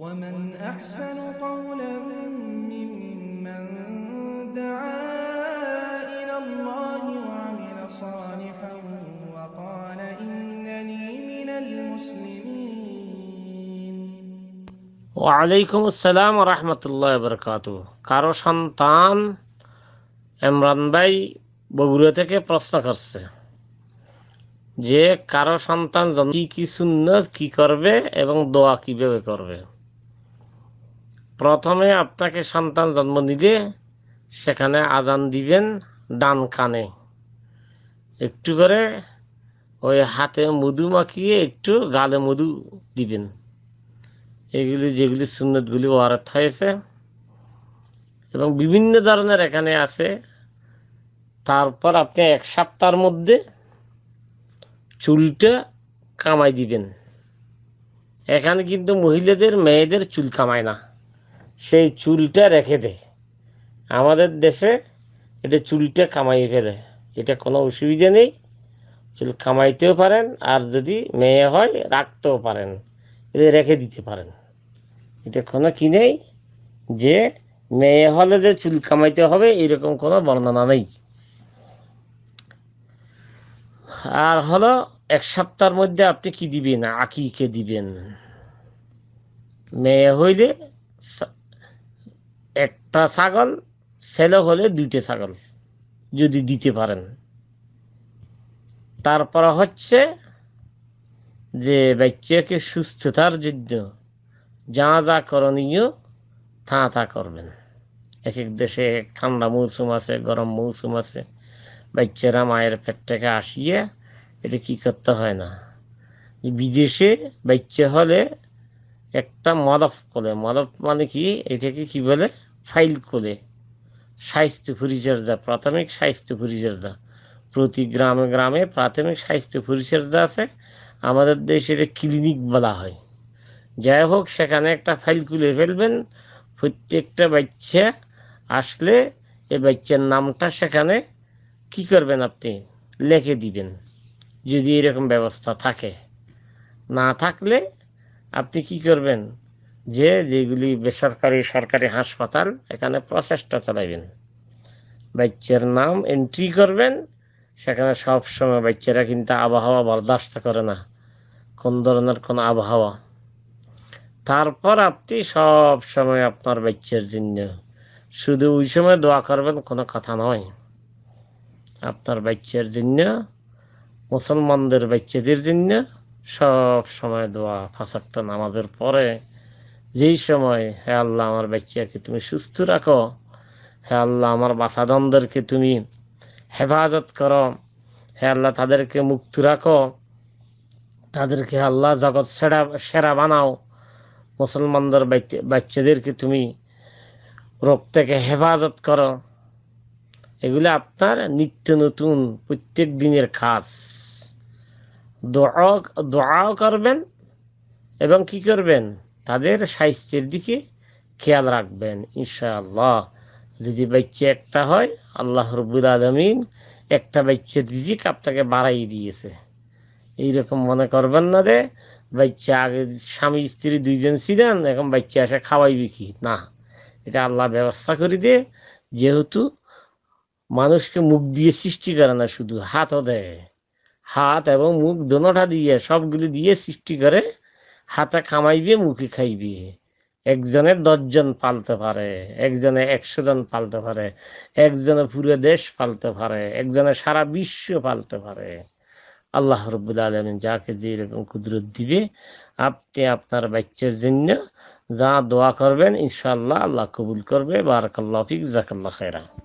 ومن أحسن قولا ممن دعا إلى الله وعمل صالحا وقال إنني من المسلمين وعليكم السلام ورحمة الله وبركاته কারো সন্তান ইমরান ভাই বগুড়া থেকে প্রশ্ন করছে যে কারো সন্তান কি কি সুন্নত কি করবে এবং দোয়া কিভাবে করবে প্রথমে আপনাকে সন্তান জন্ম দিলে সেখানে আজান দিবেন ডান কানে একটু করে ওই হাতে মধু মাখিয়ে একটু গালে মধু দিবেন এগুলি যেগুলি সুন্নতগুলি ওয়ারাত হয়েছে এবং বিভিন্ন ধরনের এখানে আছে তারপর আপনি এক সপ্তাহের মধ্যে চুলটা কামাই দিবেন এখানে কিন্তু মহিলাদের মেয়েদের চুল কামায় না সেই চুলটা রেখে দেয় আমাদের দেশে এটা চুলটা কামাই ফেলে এটা কোনো অসুবিধা নেই চুল কামাইতেও পারেন আর যদি মেয়ে হয় রাখতেও পারেন এটা রেখে দিতে পারেন এটা কোনো কি নেই যে মেয়ে হলে যে চুল কামাইতে হবে এরকম কোনো বর্ণনা নেই আর হলো এক সপ্তাহের মধ্যে আপনি কি দিবেন আকিকে দিবেন মেয়ে হইলে একটা ছাগল ছেলে হলে দুইটা ছাগল যদি দিতে পারেন তারপর হচ্ছে যে বাচ্চাকে সুস্থতার জন্য যা যা করণীয় তা তা করবেন এক এক দেশে ঠান্ডা মৌসুম আছে গরম মৌসুম আছে বাচ্চারা মায়ের পেট থেকে আসিয়ে এটা কি করতে হয় না বিদেশে বাচ্চা হলে একটা মারফ করে মারফ মানে কি এটাকে কি বলে ফাইল করে স্বাস্থ্য পরিচর্যা প্রাথমিক স্বাস্থ্য পরিচর্যা প্রতি গ্রামে গ্রামে প্রাথমিক স্বাস্থ্য পরিচর্যা আছে আমাদের দেশে এটা ক্লিনিক বলা হয় যাই হোক সেখানে একটা ফাইল খুলে ফেলবেন প্রত্যেকটা বাচ্চা আসলে এ বাচ্চার নামটা সেখানে কি করবেন আপনি লেখে দিবেন যদি এরকম ব্যবস্থা থাকে না থাকলে আপনি কি করবেন যে যেগুলি বেসরকারি সরকারি হাসপাতাল এখানে প্রচেষ্টা চালাইবেন বাচ্চার নাম এন্ট্রি করবেন সেখানে সবসময় বাচ্চারা কিন্তু আবহাওয়া বরদাস্ত করে না কোন ধরনের কোন আবহাওয়া তারপর আপনি সব সময় আপনার বাচ্চার জন্য শুধু ওই সময় দোয়া করবেন কোনো কথা নয় আপনার বাচ্চার জন্য মুসলমানদের বাচ্চাদের জন্য সব সময় দোয়া ফাঁসাক্ত নামাজের পরে যেই সময় হে আল্লাহ আমার বাচ্চাকে তুমি সুস্থ রাখো হে আল্লাহ আমার বাসাদনদেরকে তুমি হেফাজত করো হে আল্লাহ তাদেরকে মুক্ত রাখো তাদেরকে আল্লাহ জগৎ সেরা সেরা বানাও মুসলমানদের বাচ্চাদেরকে তুমি রোগ থেকে হেফাজত করো এগুলো আপনার নিত্য নতুন প্রত্যেক দিনের কাজ দোয়াও করবেন এবং কি করবেন তাদের স্বাস্থ্যের দিকে খেয়াল রাখবেন ইনশাআল্লাহ যদি বাচ্চা একটা হয় আল্লাহ রবুল আলমিন একটা বাচ্চা রিজিক আপনাকে বাড়াই দিয়েছে এইরকম মনে করবেন না রে বাচ্চা আগে স্বামী স্ত্রী দুইজন ছিলেন এখন বাচ্চা এসে খাওয়াইবে কি না এটা আল্লাহ ব্যবস্থা করে দিয়ে যেহেতু মানুষকে মুখ দিয়ে সৃষ্টি করে না শুধু হাতও দেয় হাত এবং মুখ দোনোটা দিয়ে সবগুলি দিয়ে সৃষ্টি করে হাতে খামাইবে মুখে খাইবে একজনের দশজন পালতে পারে একজনে একশো জন পালতে পারে একজনে পুরো দেশ পালতে পারে একজনে সারা বিশ্ব পালতে পারে আল্লাহ রব্বুল আলমিন যাকে যেরকম কুদরত দিবে আপনি আপনার বাচ্চার জন্য যা দোয়া করবেন ইনশাল্লাহ আল্লাহ কবুল করবে বারাকাল্লাহ ফিক জাকাল্লা খেরা